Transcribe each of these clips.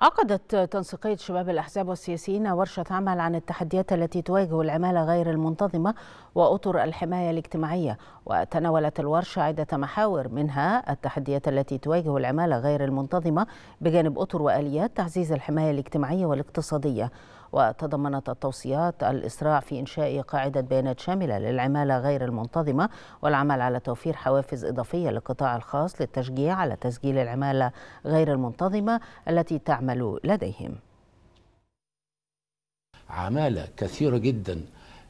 عقدت تنسيقية شباب الأحزاب والسياسيين ورشة عمل عن التحديات التي تواجه العمالة غير المنتظمة وأطر الحماية الاجتماعية وتناولت الورشة عدة محاور منها التحديات التي تواجه العمالة غير المنتظمة بجانب أطر وآليات تعزيز الحماية الاجتماعية والاقتصادية وتضمنت التوصيات الإسراع في إنشاء قاعدة بيانات شاملة للعمالة غير المنتظمة والعمل على توفير حوافز إضافية للقطاع الخاص للتشجيع على تسجيل العمالة غير المنتظمة التي تعمل لديهم عمالة كثيرة جدا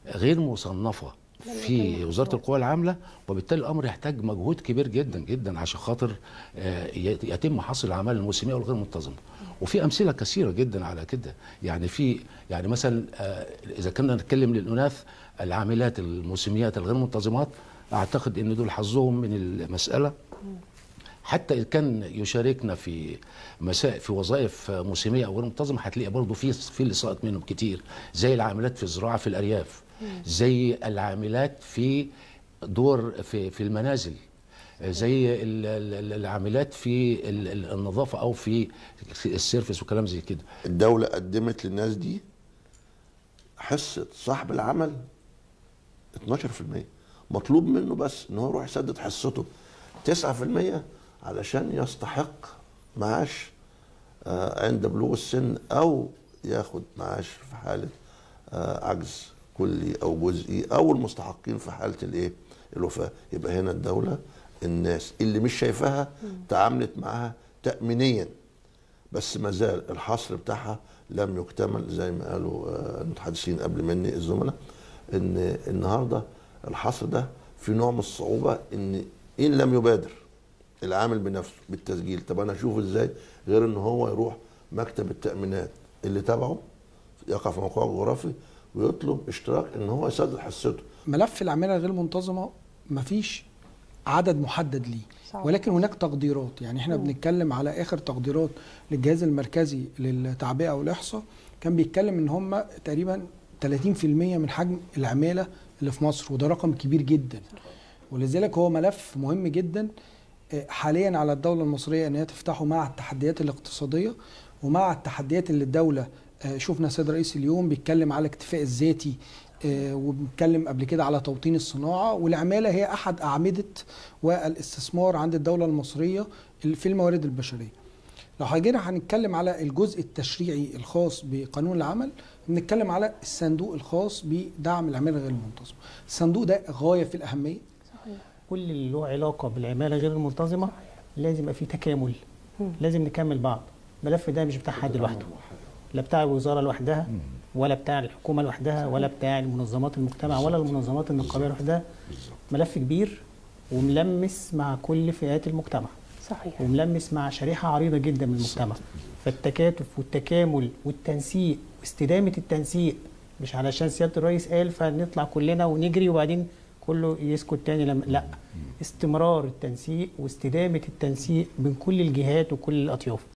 غير مصنفة في وزاره القوى العامله وبالتالي الامر يحتاج مجهود كبير جدا جدا عشان خاطر آه، يتم حصر الاعمال الموسميه والغير منتظمه وفي امثله كثيره جدا على كده يعني في يعني مثلا آه، اذا كنا نتكلم للاناث العاملات الموسميات الغير منتظمات اعتقد ان دول حظهم من المساله حتى إن كان يشاركنا في مسائل في وظائف موسميه او غير منتظمه هتلاقي برضه في في اللي ساقط منهم كتير زي العاملات في الزراعه في الارياف زي العاملات في دور في في المنازل زي العاملات في النظافه او في السيرفس وكلام زي كده الدوله قدمت للناس دي حصه صاحب العمل 12% مطلوب منه بس ان هو يروح يسدد حصته 9% علشان يستحق معاش آه، عند بلوغ السن او ياخد معاش في حاله آه، عجز كلي او جزئي او المستحقين في حاله الايه الوفاه يبقى هنا الدوله الناس اللي مش شايفاها تعاملت معاها تامينيا بس ما زال الحصر بتاعها لم يكتمل زي ما قالوا آه، المتحدثين قبل مني الزملاء ان النهارده الحصر ده في نوع من الصعوبه ان ان لم يبادر العامل بنفسه بالتسجيل طب انا اشوفه ازاي غير ان هو يروح مكتب التامينات اللي تبعه يقع في موقعه الجغرافي ويطلب اشتراك ان هو يسدد حصته ملف العماله غير منتظمه مفيش عدد محدد ليه ولكن هناك تقديرات يعني احنا بنتكلم على اخر تقديرات للجهاز المركزي للتعبئه والاحصاء كان بيتكلم ان هم تقريبا 30% من حجم العماله اللي في مصر وده رقم كبير جدا ولذلك هو ملف مهم جدا آه، حاليا على الدوله المصريه ان هي تفتحه مع التحديات الاقتصاديه ومع التحديات اللي الدوله آه، شفنا السيد الرئيس اليوم بيتكلم على الاكتفاء الذاتي آه، وبنتكلم قبل كده على توطين الصناعه والعماله هي احد اعمده والاستثمار عند الدوله المصريه في الموارد البشريه. لو جينا هنتكلم على الجزء التشريعي الخاص بقانون العمل بنتكلم على الصندوق الخاص بدعم العماله غير المنتظمه. الصندوق ده غايه في الاهميه. صحيح. كل اللي له علاقه بالعماله غير المنتظمه لازم يبقى في تكامل. لازم نكمل بعض. الملف ده مش بتاع حد لوحده. لا بتاع الوزاره لوحدها ولا بتاع الحكومه لوحدها ولا بتاع المنظمات المجتمع ولا المنظمات النقابيه لوحدها ملف كبير وملمس مع كل فئات المجتمع صحيح وملمس مع شريحه عريضه جدا من المجتمع فالتكاتف والتكامل والتنسيق واستدامه التنسيق مش علشان سياده الرئيس قال فنطلع كلنا ونجري وبعدين كله يسكت تاني لما لا استمرار التنسيق واستدامه التنسيق من كل الجهات وكل الاطياف